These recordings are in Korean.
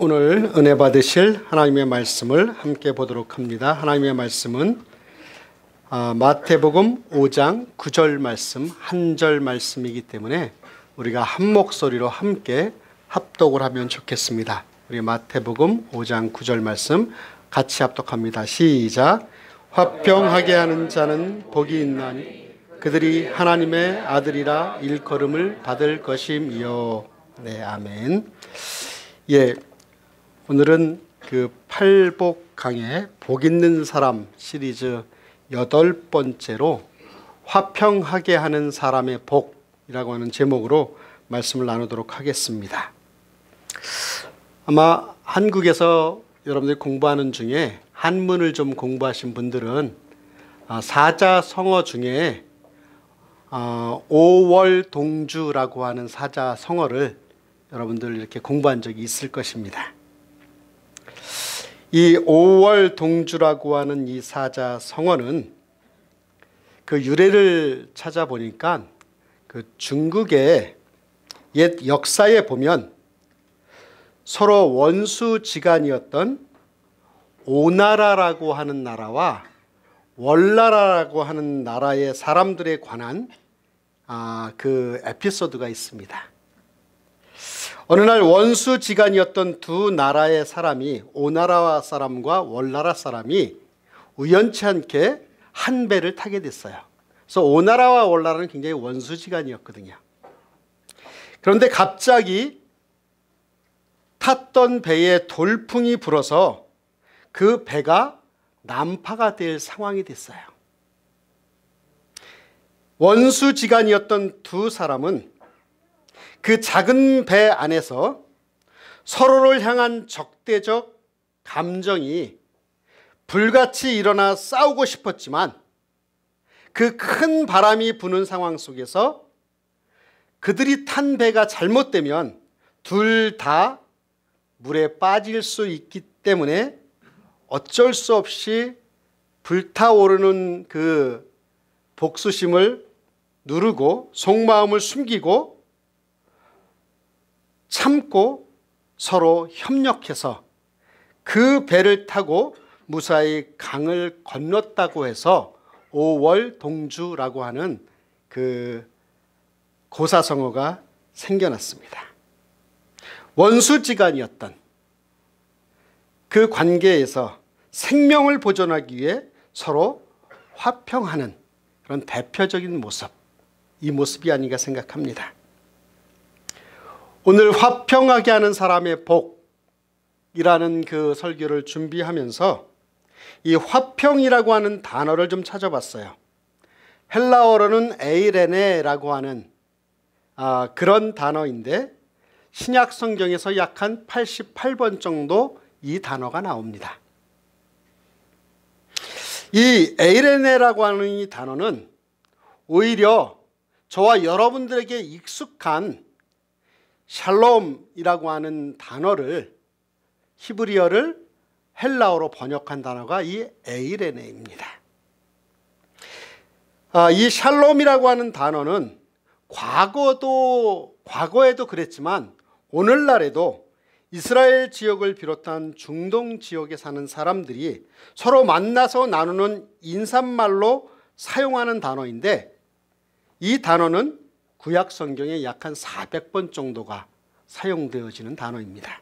오늘 은혜 받으실 하나님의 말씀을 함께 보도록 합니다. 하나님의 말씀은 아, 마태복음 5장 9절 말씀 한절 말씀이기 때문에 우리가 한 목소리로 함께 합독을 하면 좋겠습니다. 우리 마태복음 5장 9절 말씀 같이 합독합니다. 시작. 화평하게 하는 자는 복이 있나니 그들이 하나님의 아들이라 일컬음을 받을 것임이요. 네, 아멘. 예, 오늘은 그 팔복 강의 복 있는 사람 시리즈 여덟 번째로 화평하게 하는 사람의 복이라고 하는 제목으로 말씀을 나누도록 하겠습니다. 아마 한국에서 여러분들이 공부하는 중에 한문을 좀 공부하신 분들은 아, 사자성어 중에 아, 오월동주라고 하는 사자성어를 여러분들 이렇게 공부한 적이 있을 것입니다. 이 5월 동주라고 하는 이 사자 성어는 그 유래를 찾아보니까 그 중국의 옛 역사에 보면 서로 원수지간이었던 오나라라고 하는 나라와 월나라라고 하는 나라의 사람들에 관한 아, 그 에피소드가 있습니다. 어느 날 원수 지간이었던 두 나라의 사람이 오나라 사람과 월나라 사람이 우연치 않게 한 배를 타게 됐어요. 그래서 오나라와 월나라는 굉장히 원수 지간이었거든요. 그런데 갑자기 탔던 배에 돌풍이 불어서 그 배가 난파가 될 상황이 됐어요. 원수 지간이었던 두 사람은 그 작은 배 안에서 서로를 향한 적대적 감정이 불같이 일어나 싸우고 싶었지만 그 큰 바람이 부는 상황 속에서 그들이 탄 배가 잘못되면 둘 다 물에 빠질 수 있기 때문에 어쩔 수 없이 불타오르는 그 복수심을 누르고 속마음을 숨기고 참고 서로 협력해서 그 배를 타고 무사히 강을 건넜다고 해서 오월 동주라고 하는 그 고사성어가 생겨났습니다. 원수지간이었던 그 관계에서 생명을 보존하기 위해 서로 화평하는 그런 대표적인 모습, 이 모습이 아닌가 생각합니다. 오늘 화평하게 하는 사람의 복이라는 그 설교를 준비하면서 이 화평이라고 하는 단어를 좀 찾아봤어요. 헬라어로는 에이레네라고 하는 아, 그런 단어인데 신약 성경에서 약 한 88번 정도 이 단어가 나옵니다. 이 에이레네라고 하는 이 단어는 오히려 저와 여러분들에게 익숙한 샬롬이라고 하는 단어를 히브리어를 헬라어로 번역한 단어가 이 에이레네입니다. 아, 이 샬롬이라고 하는 단어는 과거도 과거에도 그랬지만 오늘날에도 이스라엘 지역을 비롯한 중동 지역에 사는 사람들이 서로 만나서 나누는 인사말로 사용하는 단어인데 이 단어는 구약 성경에 약한 400번 정도가 사용되어지는 단어입니다.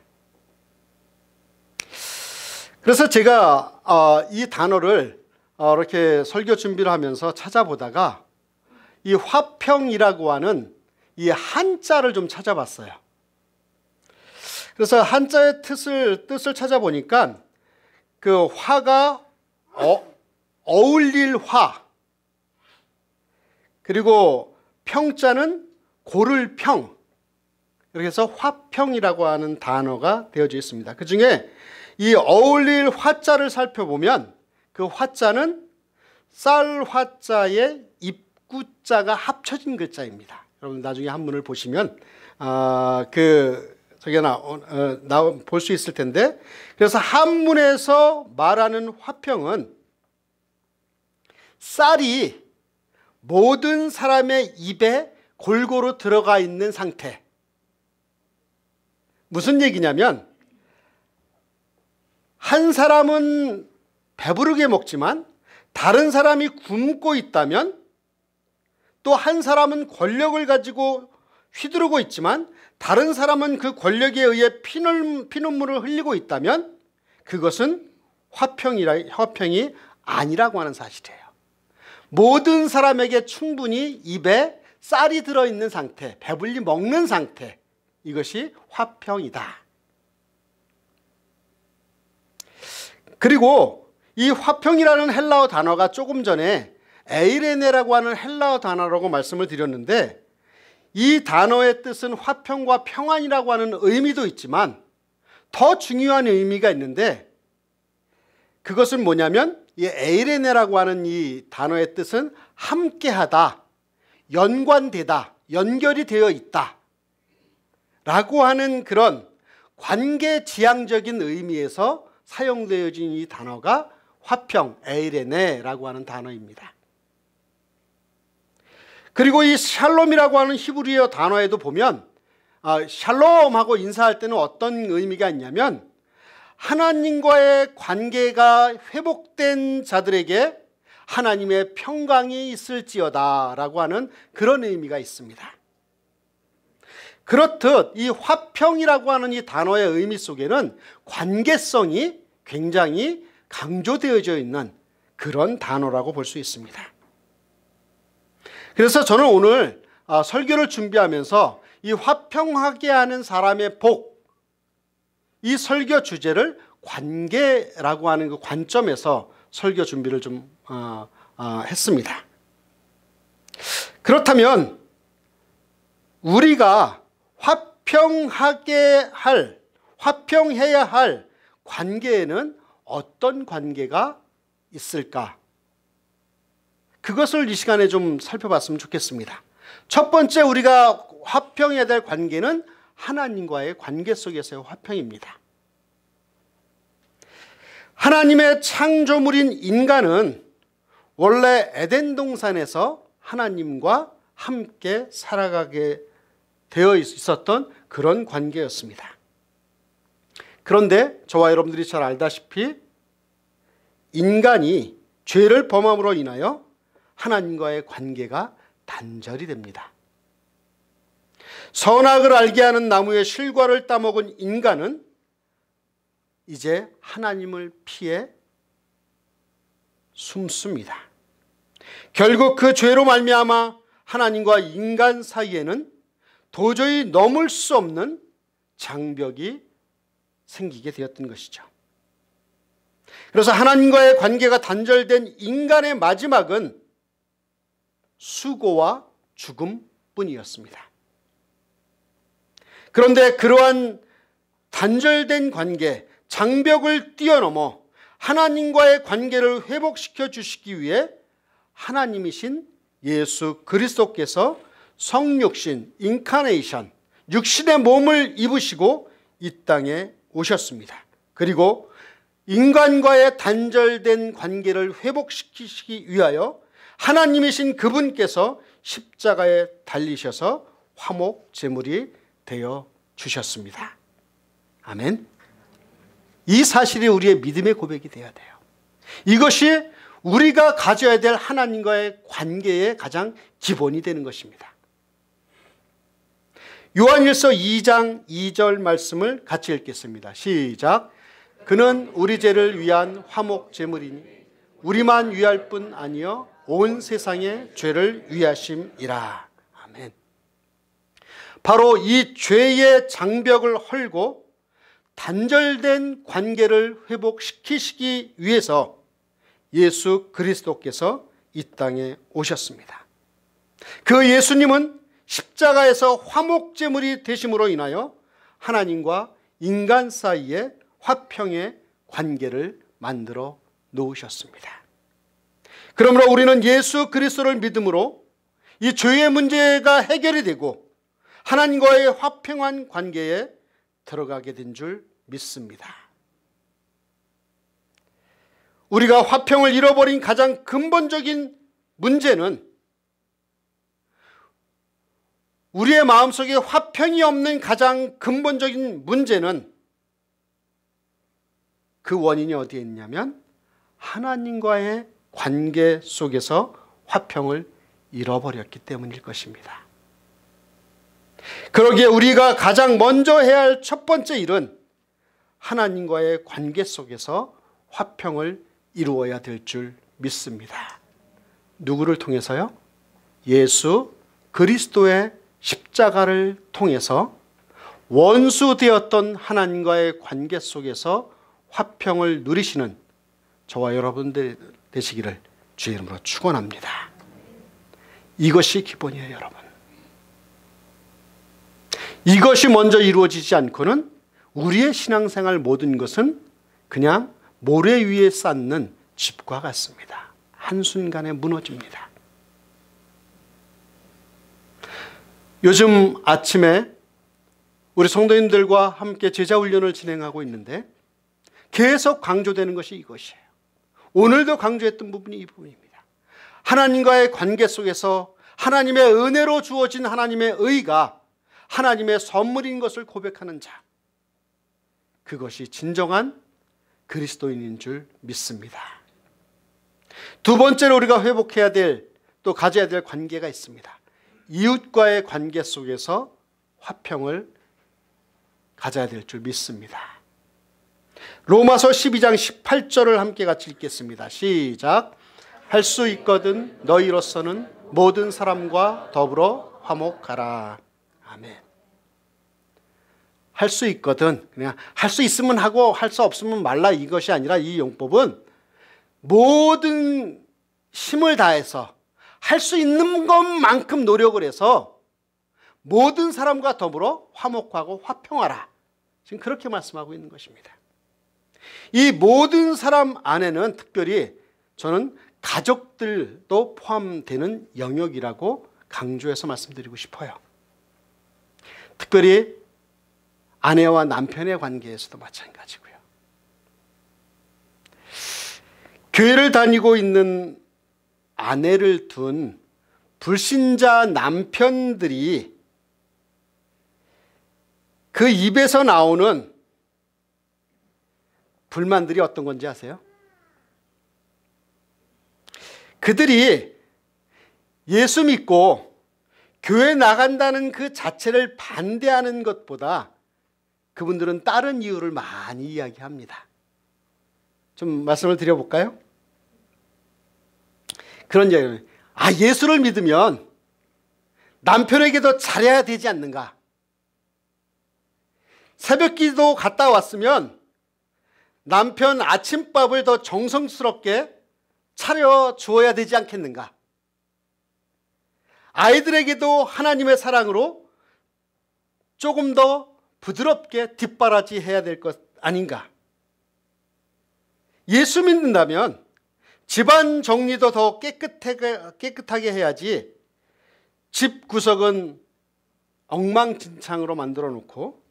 그래서 제가 어, 이 단어를 어, 이렇게 설교 준비를 하면서 찾아보다가 이 화평이라고 하는 이 한자를 좀 찾아봤어요. 그래서 한자의 뜻을 뜻을 찾아보니까 그 화가 어, 어울릴 화 그리고 평자는 고를 평 이렇게 해서 화평이라고 하는 단어가 되어져 있습니다. 그 중에 이 어울릴 화자를 살펴보면 그 화자는 쌀 화자에 입구자가 합쳐진 글자입니다. 여러분 나중에 한문을 보시면 아, 그 저기 어, 어, 나 나볼 수 있을 텐데 그래서 한문에서 말하는 화평은 쌀이 모든 사람의 입에 골고루 들어가 있는 상태. 무슨 얘기냐면 한 사람은 배부르게 먹지만 다른 사람이 굶고 있다면 또 한 사람은 권력을 가지고 휘두르고 있지만 다른 사람은 그 권력에 의해 피눈물을 흘리고 있다면 그것은 화평이라, 화평이 아니라고 하는 사실이에요. 모든 사람에게 충분히 입에 쌀이 들어있는 상태, 배불리 먹는 상태 이것이 화평이다. 그리고 이 화평이라는 헬라어 단어가 조금 전에 에이레네라고 하는 헬라어 단어라고 말씀을 드렸는데 이 단어의 뜻은 화평과 평안이라고 하는 의미도 있지만 더 중요한 의미가 있는데 그것은 뭐냐면 이 에이레네라고 하는 이 단어의 뜻은 함께하다, 연관되다, 연결이 되어 있다 라고 하는 그런 관계지향적인 의미에서 사용되어진 이 단어가 화평, 에이레네라고 하는 단어입니다. 그리고 이 샬롬이라고 하는 히브리어 단어에도 보면 아, 샬롬하고 인사할 때는 어떤 의미가 있냐면 하나님과의 관계가 회복된 자들에게 하나님의 평강이 있을지어다 라고 하는 그런 의미가 있습니다. 그렇듯 이 화평이라고 하는 이 단어의 의미 속에는 관계성이 굉장히 강조되어져 있는 그런 단어라고 볼 수 있습니다. 그래서 저는 오늘 아, 설교를 준비하면서 이 화평하게 하는 사람의 복, 이 설교 주제를 관계라고 하는 그 관점에서 설교 준비를 좀 어, 어, 했습니다. 그렇다면 우리가 화평하게 할, 화평해야 할 관계에는 어떤 관계가 있을까? 그것을 이 시간에 좀 살펴봤으면 좋겠습니다. 첫 번째 우리가 화평해야 될 관계는 하나님과의 관계 속에서의 화평입니다. 하나님의 창조물인 인간은 원래 에덴 동산에서 하나님과 함께 살아가게 되어 있었던 그런 관계였습니다. 그런데 저와 여러분들이 잘 알다시피 인간이 죄를 범함으로 인하여 하나님과의 관계가 단절이 됩니다. 선악을 알게 하는 나무의 실과를 따먹은 인간은 이제 하나님을 피해 숨습니다. 결국 그 죄로 말미암아 하나님과 인간 사이에는 도저히 넘을 수 없는 장벽이 생기게 되었던 것이죠. 그래서 하나님과의 관계가 단절된 인간의 마지막은 수고와 죽음뿐이었습니다. 그런데 그러한 단절된 관계, 장벽을 뛰어넘어 하나님과의 관계를 회복시켜 주시기 위해 하나님이신 예수 그리스도께서 성육신, 인카네이션, 육신의 몸을 입으시고 이 땅에 오셨습니다. 그리고 인간과의 단절된 관계를 회복시키시기 위하여 하나님이신 그분께서 십자가에 달리셔서 화목 제물이 되어 주셨습니다. 아멘. 이 사실이 우리의 믿음의 고백이 되어야 돼요. 이것이 우리가 가져야 될 하나님과의 관계의 가장 기본이 되는 것입니다. 요한일서 2장 2절 말씀을 같이 읽겠습니다. 시작. 그는 우리 죄를 위한 화목 제물이니 우리만 위할 뿐 아니요 온 세상의 죄를 위하심이라. 바로 이 죄의 장벽을 헐고 단절된 관계를 회복시키시기 위해서 예수 그리스도께서 이 땅에 오셨습니다. 그 예수님은 십자가에서 화목제물이 되심으로 인하여 하나님과 인간 사이에 화평의 관계를 만들어 놓으셨습니다. 그러므로 우리는 예수 그리스도를 믿음으로 이 죄의 문제가 해결이 되고 하나님과의 화평한 관계에 들어가게 된 줄 믿습니다. 우리가 화평을 잃어버린 가장 근본적인 문제는 우리의 마음속에 화평이 없는 가장 근본적인 문제는 그 원인이 어디에 있냐면 하나님과의 관계 속에서 화평을 잃어버렸기 때문일 것입니다. 그러기에 우리가 가장 먼저 해야 할 첫 번째 일은 하나님과의 관계 속에서 화평을 이루어야 될 줄 믿습니다. 누구를 통해서요? 예수 그리스도의 십자가를 통해서 원수 되었던 하나님과의 관계 속에서 화평을 누리시는 저와 여러분들 되시기를 주의 이름으로 축원합니다. 이것이 기본이에요, 여러분. 이것이 먼저 이루어지지 않고는 우리의 신앙생활 모든 것은 그냥 모래 위에 쌓는 집과 같습니다. 한순간에 무너집니다. 요즘 아침에 우리 성도님들과 함께 제자훈련을 진행하고 있는데 계속 강조되는 것이 이것이에요. 오늘도 강조했던 부분이 이 부분입니다. 하나님과의 관계 속에서 하나님의 은혜로 주어진 하나님의 의가 하나님의 선물인 것을 고백하는 자. 그것이 진정한 그리스도인인 줄 믿습니다. 두 번째로 우리가 회복해야 될 또 가져야 될 관계가 있습니다. 이웃과의 관계 속에서 화평을 가져야 될 줄 믿습니다. 로마서 12장 18절을 함께 같이 읽겠습니다. 시작. 할 수 있거든 너희로서는 모든 사람과 더불어 화목하라. 아멘. 할수 있거든. 그냥 할 수 있으면 하고 할 수 없으면 말라 이것이 아니라 이 용법은 모든 힘을 다해서 할 수 있는 것만큼 노력을 해서 모든 사람과 더불어 화목하고 화평하라. 지금 그렇게 말씀하고 있는 것입니다. 이 모든 사람 안에는 특별히 저는 가족들도 포함되는 영역이라고 강조해서 말씀드리고 싶어요. 특별히 아내와 남편의 관계에서도 마찬가지고요. 교회를 다니고 있는 아내를 둔 불신자 남편들이 그 입에서 나오는 불만들이 어떤 건지 아세요? 그들이 예수 믿고 교회 나간다는 그 자체를 반대하는 것보다 그분들은 다른 이유를 많이 이야기합니다. 좀 말씀을 드려볼까요? 그런 이야기아 예수를 믿으면 남편에게도 잘해야 되지 않는가 새벽기도 갔다 왔으면 남편 아침밥을 더 정성스럽게 차려 주어야 되지 않겠는가 아이들에게도 하나님의 사랑으로 조금 더 부드럽게 뒷바라지 해야 될 것 아닌가. 예수 믿는다면 집안 정리도 더 깨끗하게, 깨끗하게 해야지 집 구석은 엉망진창으로 만들어 놓고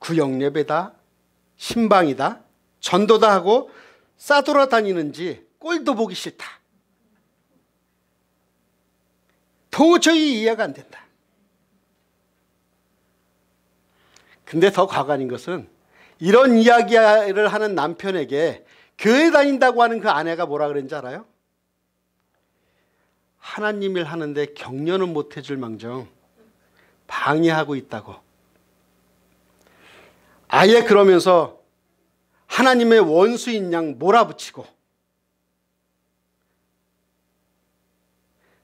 구역예배다, 신방이다, 전도다 하고 싸돌아다니는지 꼴도 보기 싫다. 도저히 이해가 안 된다. 근데 더 과관인 것은 이런 이야기를 하는 남편에게 교회 다닌다고 하는 그 아내가 뭐라 그랬는지 알아요? 하나님 일 하는데 격려는 못 해줄 망정 방해하고 있다고 아예 그러면서 하나님의 원수인 양 몰아붙이고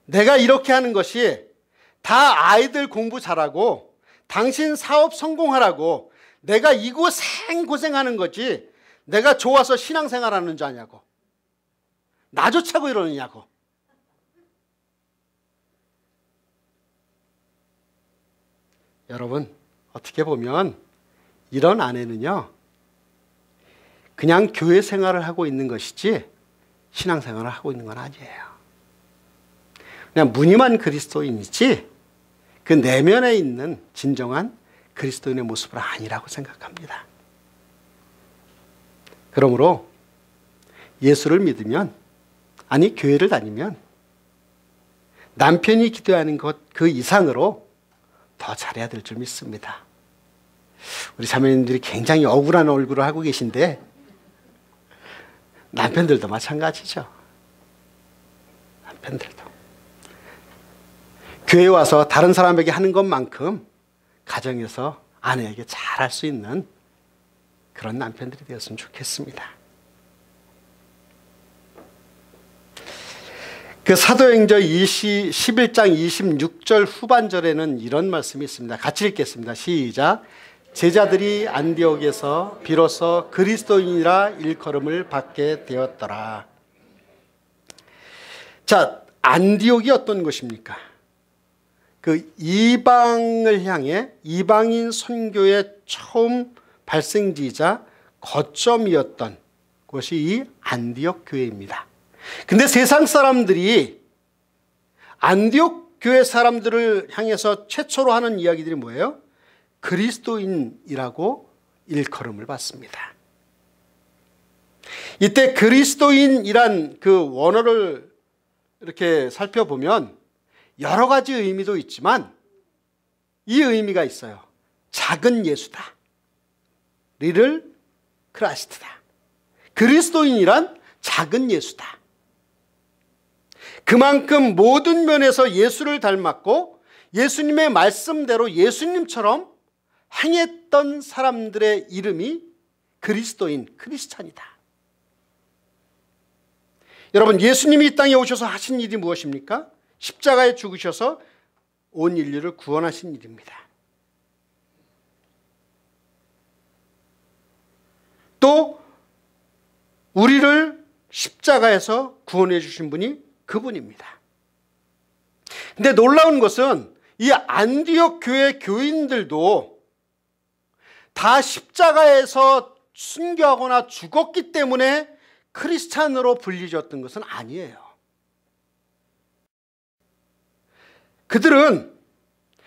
내가 이렇게 하는 것이 다 아이들 공부 잘하고 당신 사업 성공하라고 내가 이거생 고생하는 거지 내가 좋아서 신앙생활하는 줄 아냐고 나조차고 이러느냐고 여러분 어떻게 보면 이런 아내는요 그냥 교회 생활을 하고 있는 것이지 신앙생활을 하고 있는 건 아니에요 그냥 무늬만 그리스도인이지 그 내면에 있는 진정한 그리스도인의 모습은 아니라고 생각합니다. 그러므로 예수를 믿으면 아니 교회를 다니면 남편이 기도하는 것 그 이상으로 더 잘해야 될 줄 믿습니다. 우리 자매님들이 굉장히 억울한 얼굴을 하고 계신데 남편들도 마찬가지죠. 남편들도. 교회 와서 다른 사람에게 하는 것만큼 가정에서 아내에게 잘할수 있는 그런 남편들이 되었으면 좋겠습니다. 그 사도행전 20, 11장 26절 후반절에는 이런 말씀이 있습니다. 같이 읽겠습니다. 시작. 제자들이 안디옥에서 비로소 그리스도인이라 일컬음을 받게 되었더라. 자, 안디옥이 어떤 것입니까? 그 이방을 향해 이방인 선교의 처음 발생지이자 거점이었던 곳이 이 안디옥 교회입니다. 근데 세상 사람들이 안디옥 교회 사람들을 향해서 최초로 하는 이야기들이 뭐예요? 그리스도인이라고 일컬음을 받습니다. 이때 그리스도인이란 그 원어를 이렇게 살펴보면 여러 가지 의미도 있지만 이 의미가 있어요. 작은 예수다. 리를 크라스트다. 그리스도인이란 작은 예수다. 그만큼 모든 면에서 예수를 닮았고 예수님의 말씀대로 예수님처럼 행했던 사람들의 이름이 그리스도인, 크리스찬이다. 여러분, 예수님이 이 땅에 오셔서 하신 일이 무엇입니까? 십자가에 죽으셔서 온 인류를 구원하신 일입니다. 또 우리를 십자가에서 구원해 주신 분이 그분입니다. 근데 놀라운 것은 이 안디옥 교회 교인들도 다 십자가에서 순교하거나 죽었기 때문에 크리스찬으로 불리졌던 것은 아니에요. 그들은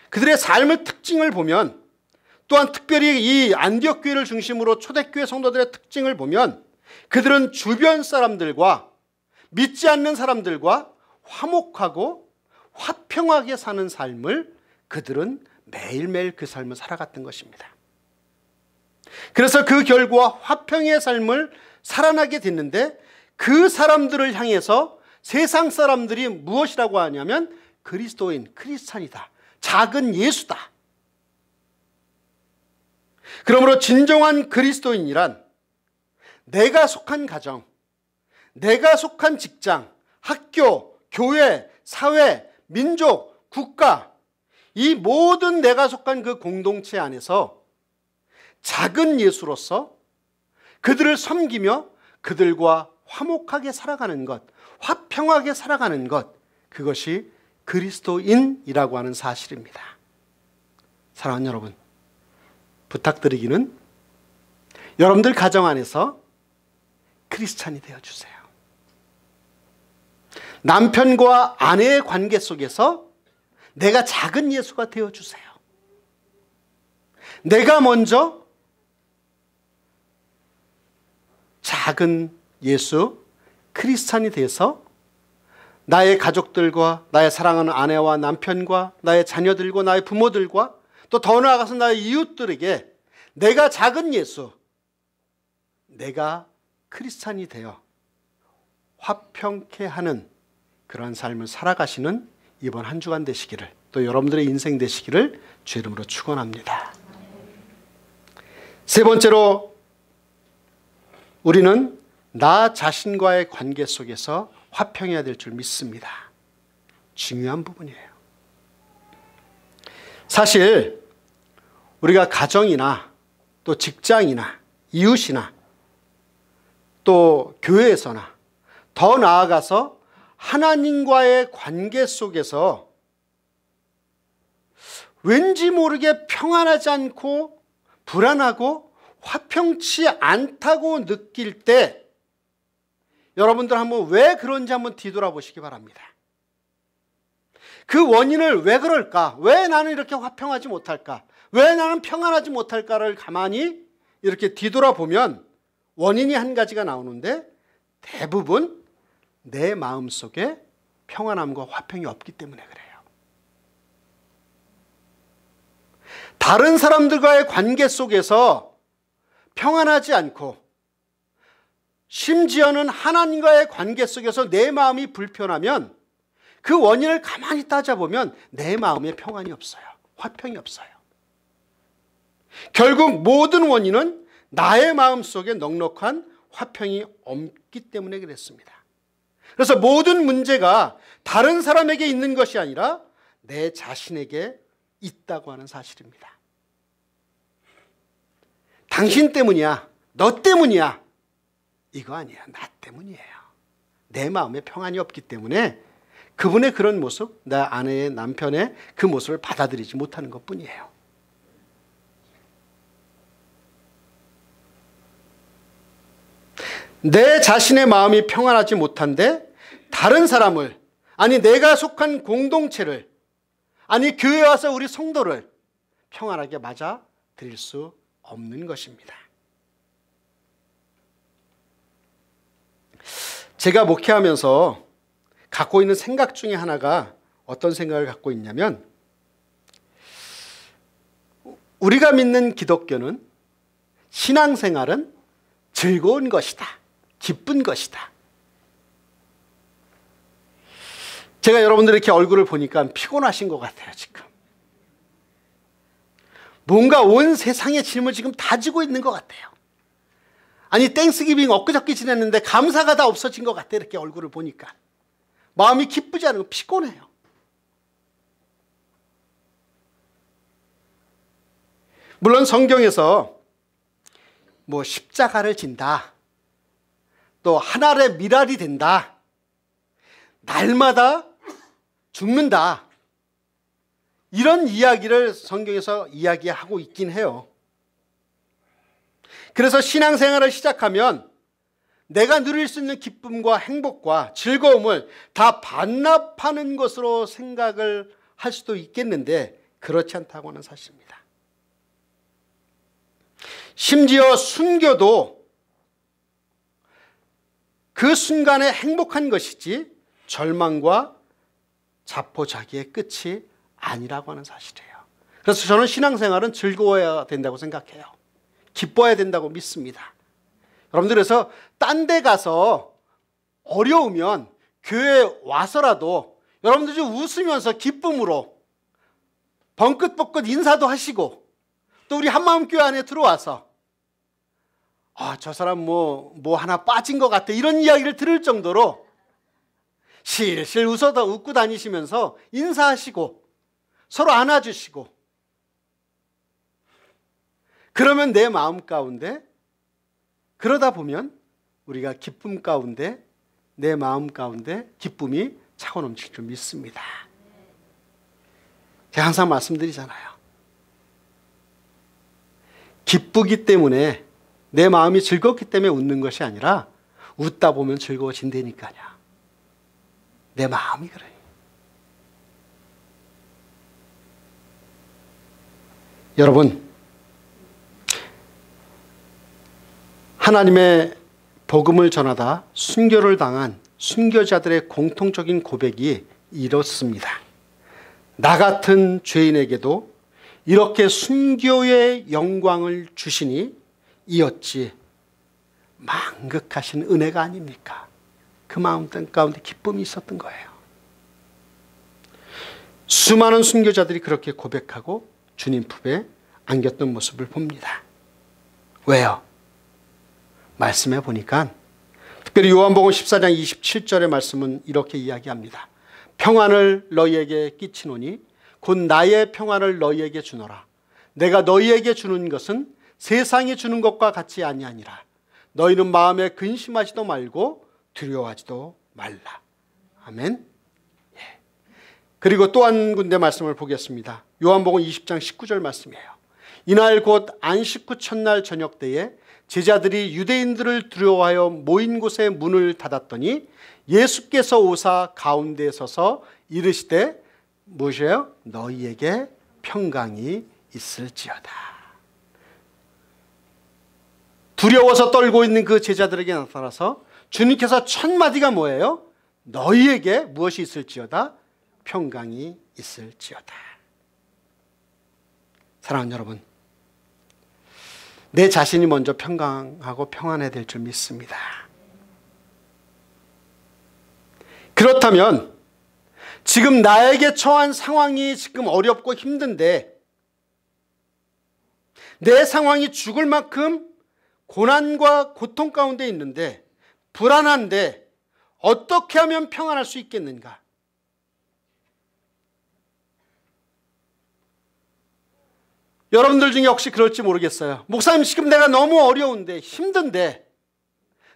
그들의 삶의 특징을 보면 또한 특별히 이 안디옥교회를 중심으로 초대교회 성도들의 특징을 보면 그들은 주변 사람들과 믿지 않는 사람들과 화목하고 화평하게 사는 삶을 그들은 매일매일 그 삶을 살아갔던 것입니다. 그래서 그 결과 화평의 삶을 살아나게 됐는데 그 사람들을 향해서 세상 사람들이 무엇이라고 하냐면 그리스도인 크리스찬이다. 작은 예수다. 그러므로 진정한 그리스도인이란 내가 속한 가정, 내가 속한 직장, 학교, 교회, 사회, 민족, 국가 이 모든 내가 속한 그 공동체 안에서 작은 예수로서 그들을 섬기며 그들과 화목하게 살아가는 것, 화평하게 살아가는 것 그것이 그리스도인이라고 하는 사실입니다. 사랑하는 여러분, 부탁드리기는 여러분들 가정 안에서 크리스찬이 되어주세요. 남편과 아내의 관계 속에서 내가 작은 예수가 되어주세요. 내가 먼저 작은 예수 크리스찬이 돼서 나의 가족들과 나의 사랑하는 아내와 남편과 나의 자녀들과 나의 부모들과 또 더 나아가서 나의 이웃들에게 내가 작은 예수, 내가 크리스찬이 되어 화평케 하는 그러한 삶을 살아가시는 이번 한 주간 되시기를 또 여러분들의 인생 되시기를 주 이름으로 축원합니다. 세 번째로 우리는 나 자신과의 관계 속에서 화평해야 될 줄 믿습니다. 중요한 부분이에요. 사실 우리가 가정이나 또 직장이나 이웃이나 또 교회에서나 더 나아가서 하나님과의 관계 속에서 왠지 모르게 평안하지 않고 불안하고 화평치 않다고 느낄 때 여러분들 한번 왜 그런지 한번 뒤돌아보시기 바랍니다. 그 원인을 왜 그럴까? 왜 나는 이렇게 화평하지 못할까? 왜 나는 평안하지 못할까를 가만히 이렇게 뒤돌아보면 원인이 한 가지가 나오는데 대부분 내 마음 속에 평안함과 화평이 없기 때문에 그래요. 다른 사람들과의 관계 속에서 평안하지 않고 심지어는 하나님과의 관계 속에서 내 마음이 불편하면 그 원인을 가만히 따져보면 내 마음에 평안이 없어요. 화평이 없어요. 결국 모든 원인은 나의 마음 속에 넉넉한 화평이 없기 때문에 그랬습니다. 그래서 모든 문제가 다른 사람에게 있는 것이 아니라 내 자신에게 있다고 하는 사실입니다. 당신 때문이야. 너 때문이야. 이거 아니야. 나 때문이에요. 내 마음에 평안이 없기 때문에 그분의 그런 모습, 내 아내의 남편의 그 모습을 받아들이지 못하는 것 뿐이에요. 내 자신의 마음이 평안하지 못한데 다른 사람을, 아니 내가 속한 공동체를, 아니 교회 와서 우리 성도를 평안하게 맞아 드릴 수 없는 것입니다. 제가 목회하면서 갖고 있는 생각 중에 하나가 어떤 생각을 갖고 있냐면 우리가 믿는 기독교는 신앙생활은 즐거운 것이다. 기쁜 것이다. 제가 여러분들 이렇게 얼굴을 보니까 피곤하신 것 같아요, 지금. 뭔가 온 세상의 짐을 지금 다 지고 있는 것 같아요. 아니 땡스기빙 엊그저께 지냈는데 감사가 다 없어진 것 같아 이렇게 얼굴을 보니까 마음이 기쁘지 않은 거 피곤해요. 물론 성경에서 뭐 십자가를 진다. 또하나의 미랄이 된다. 날마다 죽는다. 이런 이야기를 성경에서 이야기하고 있긴 해요. 그래서 신앙생활을 시작하면 내가 누릴 수 있는 기쁨과 행복과 즐거움을 다 반납하는 것으로 생각을 할 수도 있겠는데 그렇지 않다고는 사실입니다. 심지어 순교도 그 순간에 행복한 것이지 절망과 자포자기의 끝이 아니라고 하는 사실이에요. 그래서 저는 신앙생활은 즐거워야 된다고 생각해요. 기뻐야 된다고 믿습니다. 여러분들 그래서 딴 데 가서 어려우면 교회 와서라도 여러분들 좀 웃으면서 기쁨으로 번긋번긋 인사도 하시고 또 우리 한마음교회 안에 들어와서 아, 저 사람 뭐, 뭐 하나 빠진 것 같아. 이런 이야기를 들을 정도로 실실 웃어다 웃고 다니시면서 인사하시고 서로 안아주시고 그러면 내 마음 가운데 그러다 보면 우리가 기쁨 가운데 내 마음 가운데 기쁨이 차고 넘칠 줄 믿습니다. 제가 항상 말씀드리잖아요. 기쁘기 때문에 내 마음이 즐겁기 때문에 웃는 것이 아니라 웃다 보면 즐거워진다니까요. 내 마음이 그래요. 여러분 하나님의 복음을 전하다 순교를 당한 순교자들의 공통적인 고백이 이렇습니다. 나 같은 죄인에게도 이렇게 순교의 영광을 주시니 이었지 망극하신 은혜가 아닙니까? 그 마음 가운데 기쁨이 있었던 거예요. 수많은 순교자들이 그렇게 고백하고 주님 품에 안겼던 모습을 봅니다. 왜요? 말씀해 보니까 특별히 요한복음 14장 27절의 말씀은 이렇게 이야기합니다. 평안을 너희에게 끼치노니 곧 나의 평안을 너희에게 주노라. 내가 너희에게 주는 것은 세상이 주는 것과 같지 아니하니라. 너희는 마음에 근심하지도 말고 두려워하지도 말라. 아멘. 예. 그리고 또 한 군데 말씀을 보겠습니다. 요한복음 20장 19절 말씀이에요. 이날 곧 안식 후 첫날 저녁 때에 제자들이 유대인들을 두려워하여 모인 곳에 문을 닫았더니 예수께서 오사 가운데 서서 이르시되 무엇이에요? 너희에게 평강이 있을지어다. 두려워서 떨고 있는 그 제자들에게 나타나서 주님께서 첫 마디가 뭐예요? 너희에게 무엇이 있을지어다? 평강이 있을지어다. 사랑하는 여러분, 내 자신이 먼저 평강하고 평안해될 야줄 믿습니다. 그렇다면 지금 나에게 처한 상황이 지금 어렵고 힘든데 내 상황이 죽을 만큼 고난과 고통 가운데 있는데 불안한데 어떻게 하면 평안할 수 있겠는가? 여러분들 중에 혹시 그럴지 모르겠어요. 목사님 지금 내가 너무 어려운데 힘든데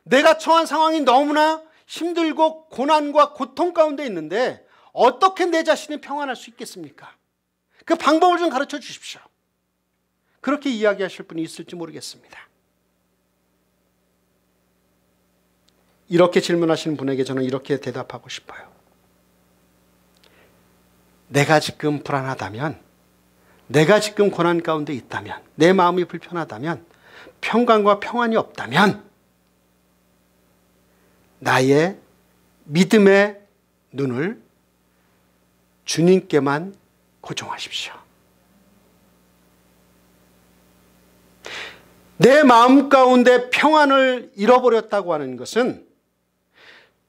내가 처한 상황이 너무나 힘들고 고난과 고통 가운데 있는데 어떻게 내 자신이 평안할 수 있겠습니까? 그 방법을 좀 가르쳐 주십시오. 그렇게 이야기하실 분이 있을지 모르겠습니다. 이렇게 질문하시는 분에게 저는 이렇게 대답하고 싶어요. 내가 지금 불안하다면 내가 지금 고난 가운데 있다면, 내 마음이 불편하다면, 평강과 평안이 없다면, 나의 믿음의 눈을 주님께만 고정하십시오. 내 마음 가운데 평안을 잃어버렸다고 하는 것은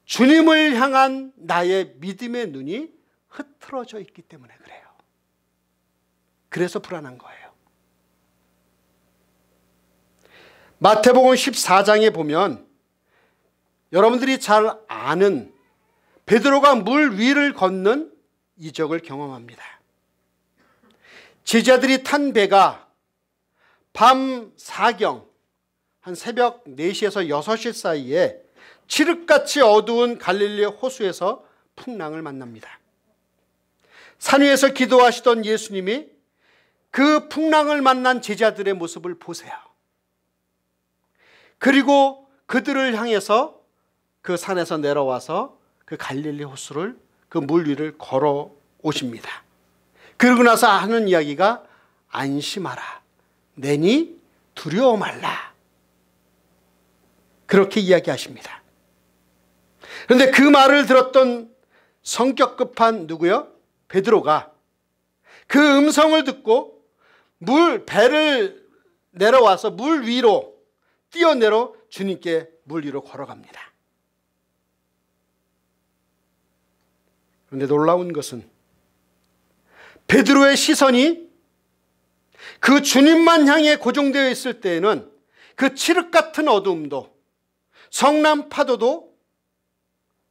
주님을 향한 나의 믿음의 눈이 흐트러져 있기 때문에 그래요. 그래서 불안한 거예요. 마태복음 14장에 보면 여러분들이 잘 아는 베드로가 물 위를 걷는 이적을 경험합니다. 제자들이 탄 배가 밤 사경 한 새벽 4시에서 6시 사이에 칠흑같이 어두운 갈릴리 호수에서 풍랑을 만납니다. 산 위에서 기도하시던 예수님이 그 풍랑을 만난 제자들의 모습을 보세요. 그리고 그들을 향해서 그 산에서 내려와서 그 갈릴리 호수를 그 물 위를 걸어 오십니다. 그러고 나서 하는 이야기가 안심하라. 내니 두려워 말라. 그렇게 이야기하십니다. 그런데 그 말을 들었던 성격 급한 누구요? 베드로가 그 음성을 듣고 물 배를 내려와서 물 위로 뛰어내려 주님께 물 위로 걸어갑니다. 그런데 놀라운 것은 베드로의 시선이 그 주님만 향해 고정되어 있을 때에는 그 칠흑 같은 어둠도 성남 파도도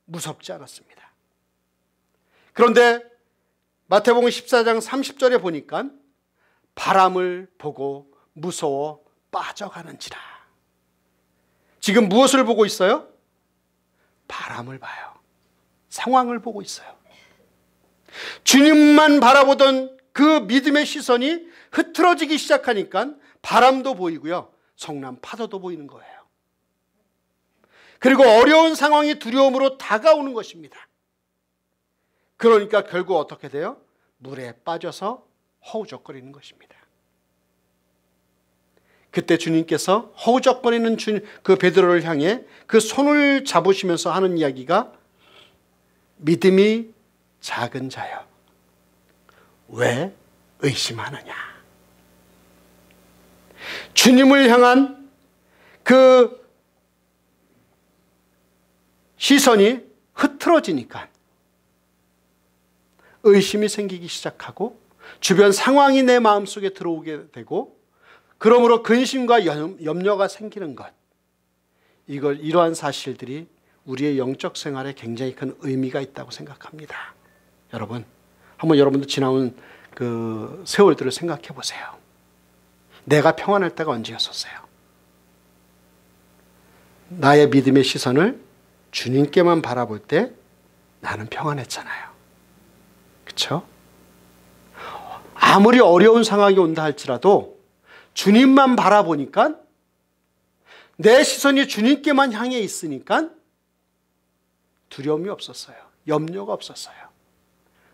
무섭지 않았습니다. 그런데 마태복음 14장 30절에 보니까 바람을 보고 무서워 빠져가는지라. 지금 무엇을 보고 있어요? 바람을 봐요. 상황을 보고 있어요. 주님만 바라보던 그 믿음의 시선이 흐트러지기 시작하니까 바람도 보이고요. 성남 파도도 보이는 거예요. 그리고 어려운 상황이 두려움으로 다가오는 것입니다. 그러니까 결국 어떻게 돼요? 물에 빠져서 허우적거리는 것입니다. 그때 주님께서 허우적거리는 주그 베드로를 향해 그 손을 잡으시면서 하는 이야기가 믿음이 작은 자여 왜 의심하느냐 주님을 향한 그 시선이 흐트러지니까 의심이 생기기 시작하고 주변 상황이 내 마음속에 들어오게 되고 그러므로 근심과 염려가 생기는 것 이걸 이러한 사실들이 우리의 영적 생활에 굉장히 큰 의미가 있다고 생각합니다. 여러분 한번 여러분도 지나온 그 세월들을 생각해 보세요. 내가 평안할 때가 언제였었어요? 나의 믿음의 시선을 주님께만 바라볼 때 나는 평안했잖아요. 그렇죠? 아무리 어려운 상황이 온다 할지라도 주님만 바라보니까 내 시선이 주님께만 향해 있으니까 두려움이 없었어요. 염려가 없었어요.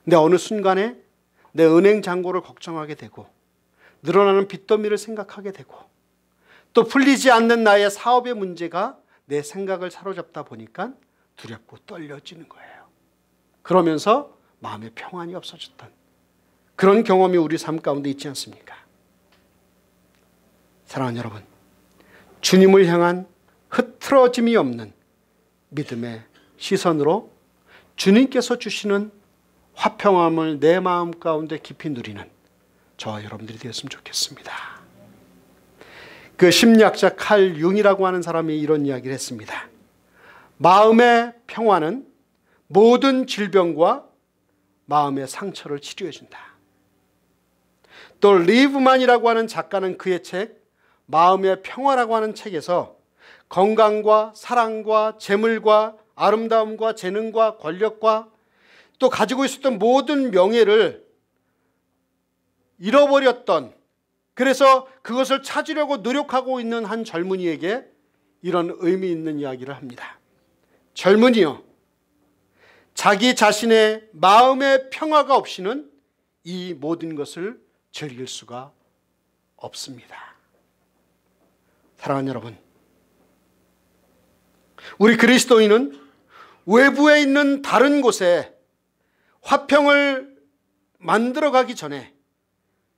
근데 어느 순간에 내 은행 잔고를 걱정하게 되고 늘어나는 빚더미를 생각하게 되고 또 풀리지 않는 나의 사업의 문제가 내 생각을 사로잡다 보니까 두렵고 떨려지는 거예요. 그러면서 마음의 평안이 없어졌던 그런 경험이 우리 삶 가운데 있지 않습니까? 사랑하는 여러분, 주님을 향한 흐트러짐이 없는 믿음의 시선으로 주님께서 주시는 화평함을 내 마음 가운데 깊이 누리는 저와 여러분들이 되었으면 좋겠습니다. 그 심리학자 칼 융이라고 하는 사람이 이런 이야기를 했습니다. 마음의 평화는 모든 질병과 마음의 상처를 치료해준다. 또 리브만이라고 하는 작가는 그의 책 마음의 평화라고 하는 책에서 건강과 사랑과 재물과 아름다움과 재능과 권력과 또 가지고 있었던 모든 명예를 잃어버렸던 그래서 그것을 찾으려고 노력하고 있는 한 젊은이에게 이런 의미 있는 이야기를 합니다. 젊은이요. 자기 자신의 마음의 평화가 없이는 이 모든 것을 즐길 수가 없습니다. 사랑하는 여러분, 우리 그리스도인은 외부에 있는 다른 곳에 화평을 만들어가기 전에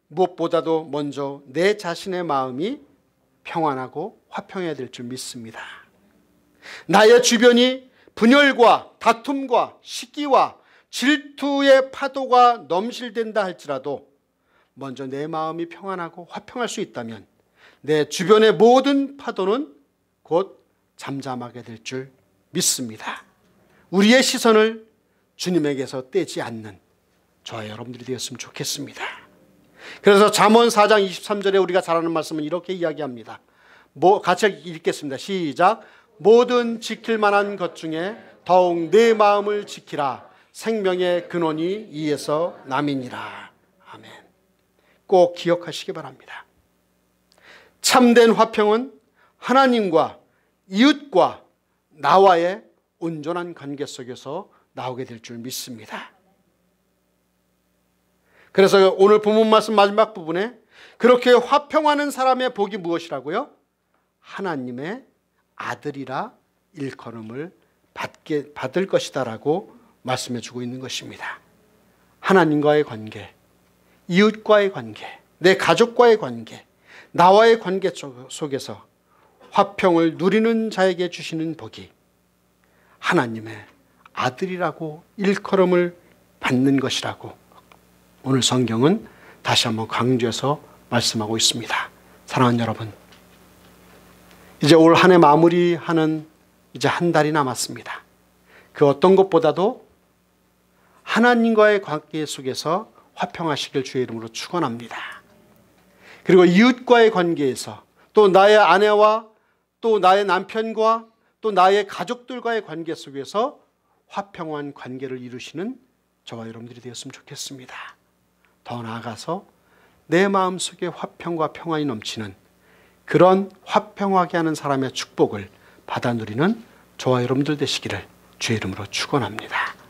무엇보다도 먼저 내 자신의 마음이 평안하고 화평해야 될 줄 믿습니다. 나의 주변이 분열과 다툼과 시기와 질투의 파도가 넘실댄다 할지라도 먼저 내 마음이 평안하고 화평할 수 있다면 내 주변의 모든 파도는 곧 잠잠하게 될 줄 믿습니다. 우리의 시선을 주님에게서 떼지 않는 저와 여러분들이 되었으면 좋겠습니다. 그래서 잠언 4장 23절에 우리가 잘 아는 말씀은 이렇게 이야기합니다. 뭐 같이 읽겠습니다. 시작. 모든 지킬 만한 것 중에 더욱 내 마음을 지키라. 생명의 근원이 이에서 남이니라. 꼭 기억하시기 바랍니다. 참된 화평은 하나님과 이웃과 나와의 온전한 관계 속에서 나오게 될 줄 믿습니다. 그래서 오늘 본문 말씀 마지막 부분에 그렇게 화평하는 사람의 복이 무엇이라고요? 하나님의 아들이라 일컬음을 받게, 받을 것이다라고 말씀해 주고 있는 것입니다. 하나님과의 관계, 이웃과의 관계, 내 가족과의 관계, 나와의 관계 속에서 화평을 누리는 자에게 주시는 복이 하나님의 아들이라고 일컬음을 받는 것이라고 오늘 성경은 다시 한번 강조해서 말씀하고 있습니다. 사랑하는 여러분, 이제 올 한 해 마무리하는 이제 한 달이 남았습니다. 그 어떤 것보다도 하나님과의 관계 속에서 화평하시길 주의 이름으로 축원합니다. 그리고 이웃과의 관계에서 또 나의 아내와 또 나의 남편과 또 나의 가족들과의 관계 속에서 화평한 관계를 이루시는 저와 여러분들이 되었으면 좋겠습니다. 더 나아가서 내 마음속에 화평과 평안이 넘치는 그런 화평하게 하는 사람의 축복을 받아 누리는 저와 여러분들 되시기를 주의 이름으로 축원합니다.